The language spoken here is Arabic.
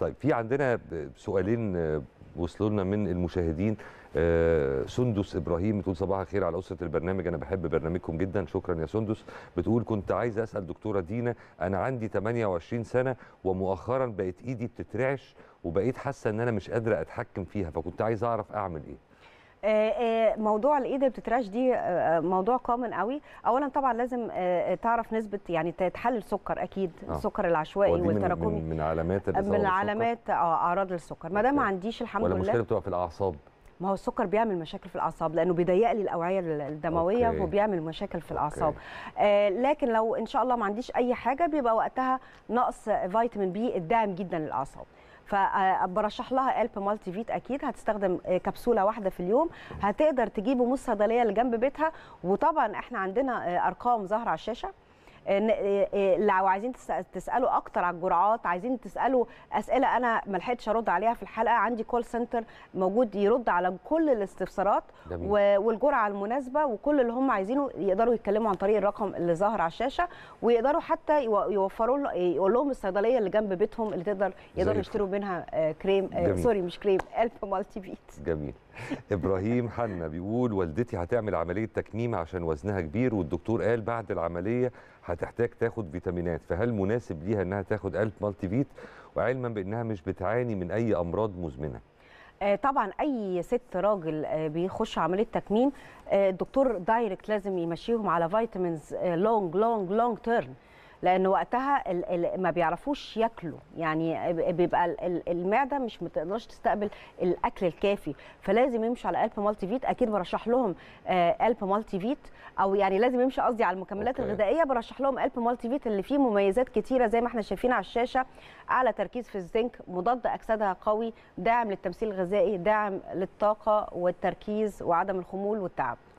طيب في عندنا سؤالين آه، وصلوا لنا من المشاهدين آه، سندس ابراهيم بتقول صباح الخير على اسره البرنامج انا بحب برنامجكم جدا شكرا يا سندس بتقول كنت عايز اسال دكتوره دينا انا عندي 28 سنه ومؤخرا بقت ايدي بتترعش وبقيت حاسه ان انا مش قادره اتحكم فيها فكنت عايز اعرف اعمل ايه آه، آه، موضوع الايد اللي بتترعش دي آه، موضوع كومن قوي اولا طبعا لازم تعرف نسبه يعني تحلل السكر اكيد آه. السكر العشوائي والتراكمي من, من علامات من علامات اعراض السكر ما دام ما عنديش الحمد لله ولا مشكله بتبقى في الاعصاب ما هو السكر بيعمل مشاكل في الاعصاب لانه بيضيق لي الاوعيه الدمويه أوكي. وبيعمل مشاكل في الاعصاب آه لكن لو ان شاء الله ما عنديش اي حاجه بيبقى وقتها نقص فيتامين بي الداعم جدا للاعصاب فبرشح آه، لها الب مالتي فيت اكيد هتستخدم آه، كبسوله واحده في اليوم هتقدر تجيبه من الصيدليه اللي جنب بيتها وطبعا احنا عندنا آه، ارقام ظاهره على الشاشه آه، آه، آه، لو عايزين تسالوا اكتر على الجرعات عايزين تسالوا اسئله انا ما لحقتش ارد عليها في الحلقه عندي كول سنتر موجود يرد على كل الاستفسارات والجرعه المناسبه وكل اللي هم عايزينه يقدروا يتكلموا عن طريق الرقم اللي ظاهر على الشاشه ويقدروا حتى يوفروا يقول لهم الصيدليه اللي جنب بيتهم اللي تقدر يقدروا يشتروا منها كريم جميل. سوري مش كريم الف مالتي بيت جميل ابراهيم حنا بيقول والدتي هتعمل عمليه تكميم عشان وزنها كبير والدكتور قال بعد العمليه هتحتاج تاخد فيتامينات فهل مناسب ليها انها تاخد الف مالتي فيت وعلما بانها مش بتعاني من اي امراض مزمنه آه، طبعا اي ست راجل آه، بيخش عمليه تكميم آه، الدكتور دايركت لازم يمشيهم على فيتامينز لونج لونج لونج تيرم لان وقتها ما بيعرفوش ياكلوا يعني بيبقى المعده مش متقدرش تستقبل الاكل الكافي فلازم يمشوا على الب مالتي فيت اكيد برشح لهم آه، الب مالتي فيت او يعني لازم يمشي قصدي على المكملات أوكي. الغذائيه برشح لهم الب مالتي فيت اللي فيه مميزات كتيره زي ما احنا شايفين على الشاشه اعلى تركيز في الزنك مضاد اكسده قوي داعم للتمثيل الغذائي داعم للطاقه والتركيز وعدم الخمول والتعب